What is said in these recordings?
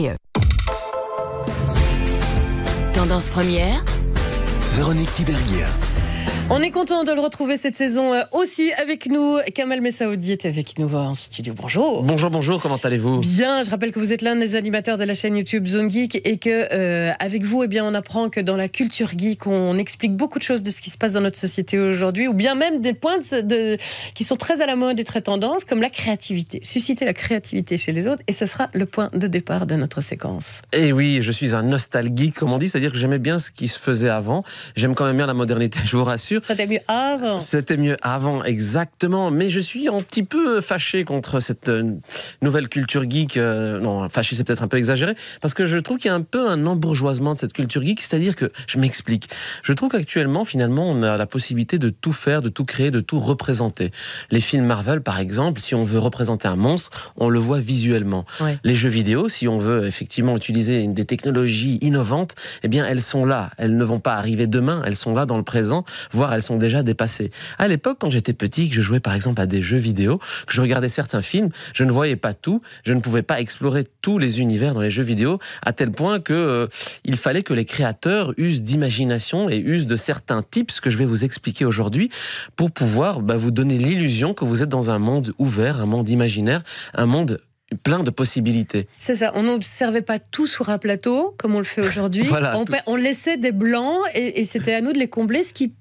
Euh, Tendance première Véronique Tiberghien. On est content de le retrouver cette saison euh, aussi avec nous. Kamal Messaoudi est avec nous en studio. Bonjour. Bonjour, bonjour. Comment allez-vous Bien. Je rappelle que vous êtes l'un des animateurs de la chaîne YouTube Zone Geek et que euh, avec vous, eh bien, on apprend que dans la culture geek, on explique beaucoup de choses de ce qui se passe dans notre société aujourd'hui, ou bien même des points de, qui sont très à la mode et très tendance, comme la créativité, susciter la créativité chez les autres. Et ce sera le point de départ de notre séquence. Et eh oui, je suis un nostalgique, comme on dit, c'est-à-dire que j'aimais bien ce qui se faisait avant. J'aime quand même bien la modernité. Je vous rassure. C'était mieux avant. C'était mieux avant, exactement. Mais je suis un petit peu fâché contre cette euh, nouvelle culture geek. Euh, non, fâché, c'est peut-être un peu exagéré, parce que je trouve qu'il y a un peu un embourgeoisement de cette culture geek. C'est-à-dire que, je m'explique, je trouve qu'actuellement, finalement, on a la possibilité de tout faire, de tout créer, de tout représenter. Les films Marvel, par exemple, si on veut représenter un monstre, on le voit visuellement. Les jeux vidéo, si on veut effectivement utiliser des technologies innovantes, eh bien, elles sont là. Elles ne vont pas arriver demain, elles sont là dans le présent, elles sont déjà dépassées. À l'époque, quand j'étais petit, que je jouais par exemple à des jeux vidéo, que je regardais certains films, je ne voyais pas tout, je ne pouvais pas explorer tous les univers dans les jeux vidéo, à tel point que euh, il fallait que les créateurs usent d'imagination et usent de certains tips que je vais vous expliquer aujourd'hui pour pouvoir bah, vous donner l'illusion que vous êtes dans un monde ouvert, un monde imaginaire, un monde plein de possibilités. C'est ça, on ne servait pas tout sur un plateau comme on le fait aujourd'hui. on, laissait des blancs et c'était à nous de les combler, ce qui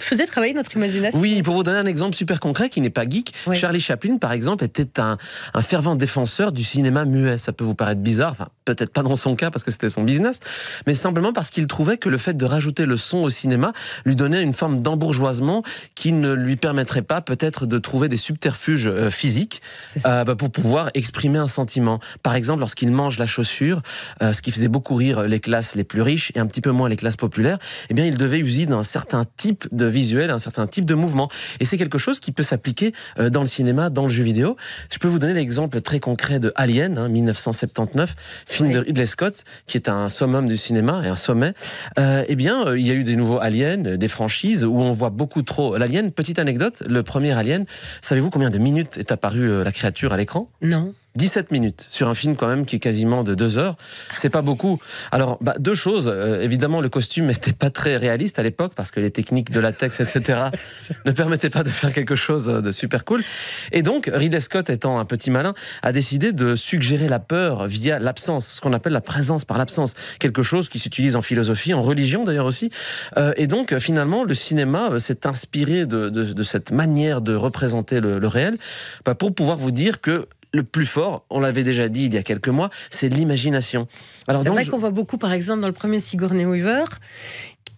faisait travailler notre imagination. Oui, pour vous donner un exemple super concret qui n'est pas geek, Charlie Chaplin, par exemple, était un, fervent défenseur du cinéma muet. Ça peut vous paraître bizarre, enfin, peut-être pas dans son cas parce que c'était son business, mais simplement parce qu'il trouvait que le fait de rajouter le son au cinéma lui donnait une forme d'embourgeoisement qui ne lui permettrait pas peut-être de trouver des subterfuges euh, physiques euh, bah, pour pouvoir exprimer un sentiment. Par exemple, lorsqu'il mange la chaussure, euh, ce qui faisait beaucoup rire les classes les plus riches et un petit peu moins les classes populaires, eh bien, il devait user d'un certain type de visuel, un certain type de mouvement. Et c'est quelque chose qui peut s'appliquer euh, dans le cinéma, dans le jeu vidéo. Je peux vous donner l'exemple très concret de Alien, 1979, hein, film de Ridley Scott, qui est un summum du cinéma et un sommet. Euh, eh bien, euh, il y a eu des nouveaux aliens, des franchises où on voit beaucoup trop l'alien. Petite anecdote, le premier alien, savez-vous combien de minutes est apparue la créature à l'écran Non. 17 minutes sur un film quand même qui est quasiment de 2 heures. C'est pas beaucoup. Alors, bah, deux choses. Euh, évidemment, le costume n'était pas très réaliste à l'époque parce que les techniques de latex, etc., ne permettaient pas de faire quelque chose de super cool. Et donc, Ridley Scott, étant un petit malin, a décidé de suggérer la peur via l'absence, ce qu'on appelle la présence par l'absence. Quelque chose qui s'utilise en philosophie, en religion d'ailleurs aussi. Euh, et donc, finalement, le cinéma euh, s'est inspiré de, cette manière de représenter le, réel bah, pour pouvoir vous dire que le plus fort, on l'avait déjà dit il y a quelques mois, c'est l'imagination. Alors c'est vrai qu'on voit beaucoup, par exemple, dans le premier Sigourney Weaver,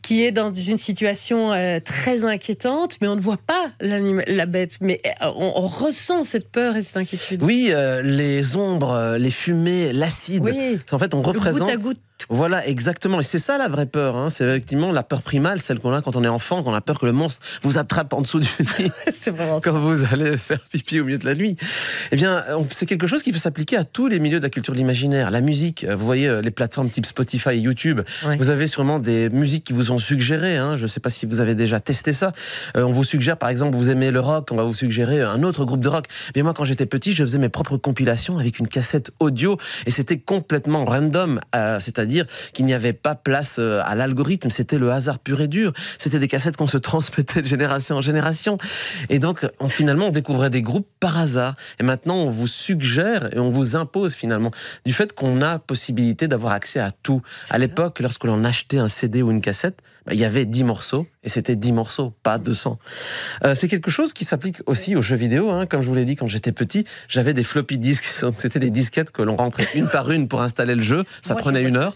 qui est dans une situation euh, très inquiétante, mais on ne voit pas la bête, mais euh, on, ressent cette peur et cette inquiétude. Oui, euh, les ombres, les fumées, l'acide. En fait, on représente. Voilà, exactement. Et c'est ça la vraie peur. Hein. C'est effectivement la peur primale, celle qu'on a quand on est enfant, on a peur que le monstre vous attrape en dessous du lit, Quand vous allez faire pipi au milieu de la nuit. Eh bien, c'est quelque chose qui peut s'appliquer à tous les milieux de la culture de l'imaginaire. La musique, euh, vous voyez euh, les plateformes type Spotify et YouTube. Vous avez sûrement des musiques qui vous ont suggérées. Hein. Je ne sais pas si vous avez déjà testé ça. Euh, on vous suggère, par exemple, vous aimez le rock, on va vous suggérer un autre groupe de rock. Mais moi, quand j'étais petit, je faisais mes propres compilations avec une cassette audio et c'était complètement random. C'est-à-dire dire qu'il n'y avait pas place euh, à l'algorithme, c'était le hasard pur et dur, c'était des cassettes qu'on se transmettait de génération en génération. Et donc, finalement, on découvrait des groupes par hasard. Et maintenant, on vous suggère et on vous impose finalement du fait qu'on a possibilité d'avoir accès à tout. À l'époque, lorsque l'on achetait un CD ou une cassette, bah, il y avait 10 morceaux et c'était 10 morceaux, pas 200. Euh, c'est quelque chose qui s'applique aussi aux jeux vidéo. Hein. Comme je vous l'ai dit, quand j'étais petit, j'avais des floppy disks. c'était des disquettes que l'on rentrait une par une pour installer le jeu. Ça prenait une heure.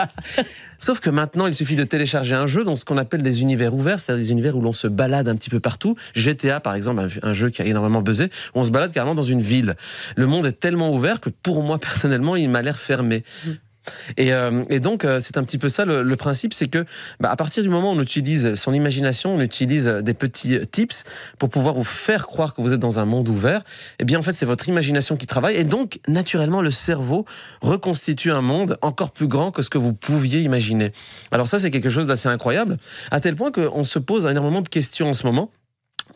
Sauf que maintenant, il suffit de télécharger un jeu dans ce qu'on appelle des univers ouverts, c'est-à-dire des univers où l'on se balade un petit peu partout. GTA, par exemple, un jeu qui a énormément buzzé, on se balade carrément dans une ville. Le monde est tellement ouvert que pour moi, personnellement, il m'a l'air fermé. Mm. Euh, et, donc, euh, c'est un petit peu ça le, principe, c'est que bah, à partir du moment où on utilise son imagination, on utilise euh, des petits tips pour pouvoir vous faire croire que vous êtes dans un monde ouvert, et eh bien en fait c'est votre imagination qui travaille et donc naturellement le cerveau reconstitue un monde encore plus grand que ce que vous pouviez imaginer. Alors ça c'est quelque chose d'assez incroyable, à tel point qu'on se pose un énormément de questions en ce moment.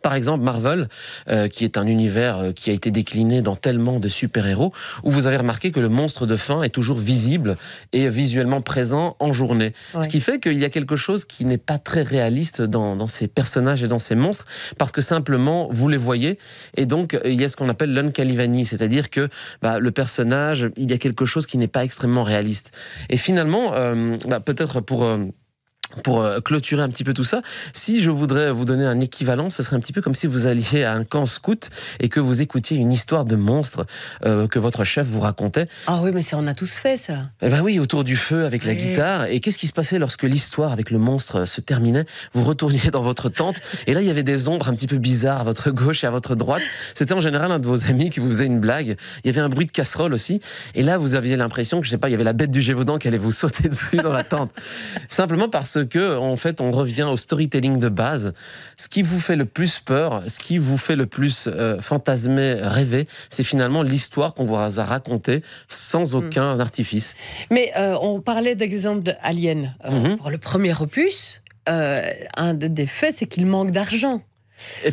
Par exemple, Marvel, euh, qui est un univers euh, qui a été décliné dans tellement de super-héros, où vous avez remarqué que le monstre de fin est toujours visible et visuellement présent en journée. Ce qui fait qu'il y a quelque chose qui n'est pas très réaliste dans, ces personnages et dans ces monstres, parce que simplement, vous les voyez, et donc euh, il y a ce qu'on appelle l'uncalivani, c'est-à-dire que bah, le personnage, il y a quelque chose qui n'est pas extrêmement réaliste. Et finalement, bah, peut-être pour pour euh, clôturer un petit peu tout ça, si je voudrais vous donner un équivalent, ce serait un petit peu comme si vous alliez à un camp scout et que vous écoutiez une histoire de monstre euh, que votre chef vous racontait. Ah oui, mais ça, on a tous fait ça. Eh ben oui, autour du feu avec la guitare. Et qu'est-ce qui se passait lorsque l'histoire avec le monstre euh, se terminait Vous retourniez dans votre tente et là, il y avait des ombres un petit peu bizarres à votre gauche et à votre droite. C'était en général un de vos amis qui vous faisait une blague. Il y avait un bruit de casserole aussi. Et là, vous aviez l'impression que, je sais pas, il y avait la bête du Gévaudan qui allait vous sauter dessus dans la tente. Simplement parce que, en fait, on revient au storytelling de base. Ce qui vous fait le plus peur, ce qui vous fait le plus euh, fantasmer, rêver, c'est finalement l'histoire qu'on vous a racontée sans hmm. aucun artifice. Mais euh, on parlait d'exemple d'Alien. Euh, mhm. Pour le premier opus, un des faits, c'est qu'il manque d'argent.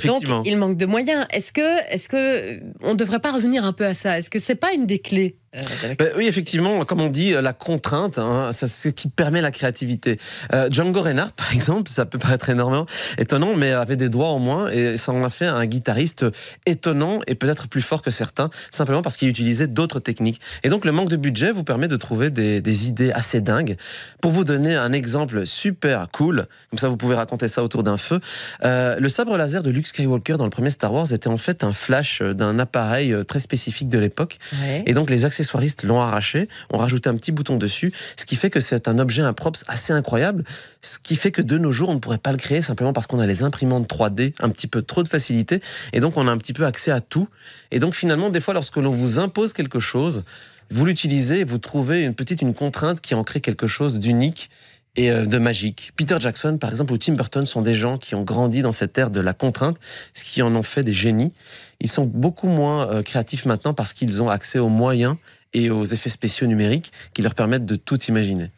Donc, il manque de moyens. Est-ce que, est-ce que, on devrait pas revenir un peu à ça Est-ce que c'est pas une des clés euh, ben oui, effectivement, comme on dit, euh, la contrainte, hein, c'est ce qui permet la créativité. Euh, Django Reinhardt, par exemple, ça peut paraître énormément étonnant, mais avait des doigts en moins et ça en a fait un guitariste étonnant et peut-être plus fort que certains, simplement parce qu'il utilisait d'autres techniques. Et donc, le manque de budget vous permet de trouver des, idées assez dingues. Pour vous donner un exemple super cool, comme ça vous pouvez raconter ça autour d'un feu, le sabre laser de Luke Skywalker dans le premier Star Wars était en fait un flash d'un appareil très spécifique de l'époque. Et donc, les accessoires accessoiristes l'ont arraché, ont rajouté un petit bouton dessus, ce qui fait que c'est un objet, un assez incroyable, ce qui fait que de nos jours, on ne pourrait pas le créer simplement parce qu'on a les imprimantes 3D, un petit peu trop de facilité, et donc on a un petit peu accès à tout. Et donc finalement, des fois, lorsque l'on vous impose quelque chose, vous l'utilisez, vous trouvez une petite une contrainte qui en crée quelque chose d'unique et euh, de magique. Peter Jackson, par exemple, ou Tim Burton sont des gens qui ont grandi dans cette ère de la contrainte, ce qui en ont fait des génies. Ils sont beaucoup moins euh, créatifs maintenant parce qu'ils ont accès aux moyens et aux effets spéciaux numériques qui leur permettent de tout imaginer.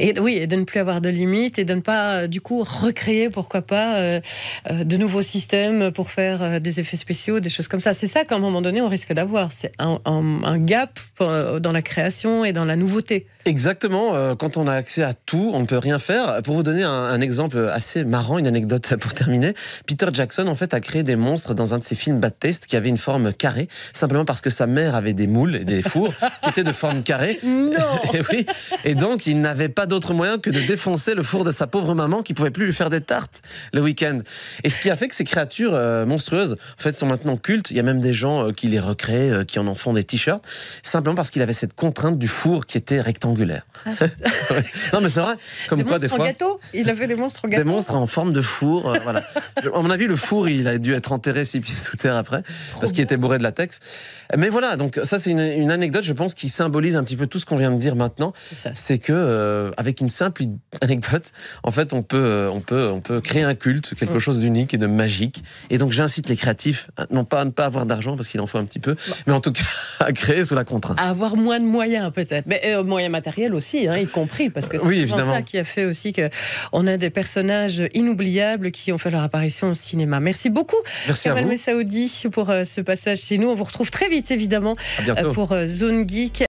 Et oui, et de ne plus avoir de limites et de ne pas euh, du coup recréer, pourquoi pas, de nouveaux systèmes pour faire des effets spéciaux, des choses comme ça. C'est ça qu'à un moment donné on risque d'avoir. C'est un, gap dans la création et dans la nouveauté. Exactement. Euh, quand on a accès à tout, on ne peut rien faire. Pour vous donner un, exemple assez marrant, une anecdote pour terminer, Peter Jackson en fait a créé des monstres dans un de ses films Bad Taste qui avait une forme carrée, simplement parce que sa mère avait des moules et des fours qui étaient de forme carrée. Non. et oui. Et donc il n'avait pas d'autre moyen que de défoncer le four de sa pauvre maman qui pouvait plus lui faire des tartes le week-end. Et ce qui a fait que ces créatures euh, monstrueuses en fait sont maintenant cultes. Il y a même des gens euh, qui les recréent, qui en en font des t-shirts, simplement parce qu'il avait cette contrainte du four qui était rectangulaire ah, non, mais c'est vrai. Comme des quoi, des fois. gâteau il avait des monstres en gâteau. Des monstres en forme de four. Euh, voilà. À mon avis, le four, il a dû être enterré six pieds sous terre après, parce qu'il était bourré de latex. Mais voilà, donc ça, c'est une, anecdote, je pense, qui symbolise un petit peu tout ce qu'on vient de dire maintenant. C'est que, euh, avec une simple anecdote, en fait, on peut, euh, on peut, on peut créer un culte, quelque chose d'unique et de magique. Et donc, j'incite les créatifs, non pas à ne pas avoir d'argent, parce qu'il en faut un petit peu, mais en tout cas, à créer sous la contrainte. À avoir moins de moyens, peut-être. Mais euh, moyens matériel aussi, hein, y compris, parce que c'est ça qui a fait aussi qu'on a des personnages inoubliables qui ont fait leur apparition au cinéma. Merci beaucoup, Kamal Messaoudi, pour euh, ce passage chez nous. On vous retrouve très vite, évidemment, euh, pour euh, Zone Geek.